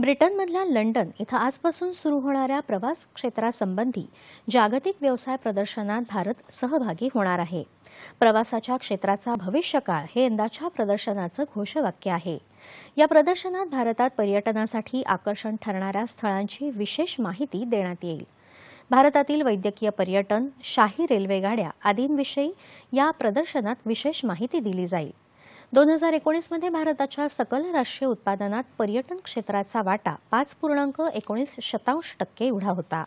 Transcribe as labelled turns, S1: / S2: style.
S1: ब्रिटनमधल्या लंडन इथं आजपासून सुरू होणाऱ्या प्रवास क्षेत्रासंबंधी जागतिक व्यवसाय प्रदर्शनात भारत सहभागी होणार आहे प्रवासाच्या क्षेत्राचा भविष्यकाळ हे यंदाच्या प्रदर्शनाचं घोषवाक्य आहे या प्रदर्शनात भारतात पर्यटनासाठी आकर्षण ठरणाऱ्या स्थळांची विशेष माहिती देण्यात येईल भारतातील वैद्यकीय पर्यटन शाही रेल्वेगाड्या आदींविषयी या प्रदर्शनात विशेष माहिती दिली जाईल दोन हजार एकोणीसमध्ये भारताच्या सकल राष्ट्रीय उत्पादनात पर्यटन क्षेत्राचा वाटा पाच पूर्णांक एकोणीस शतांश टक्के एवढा होता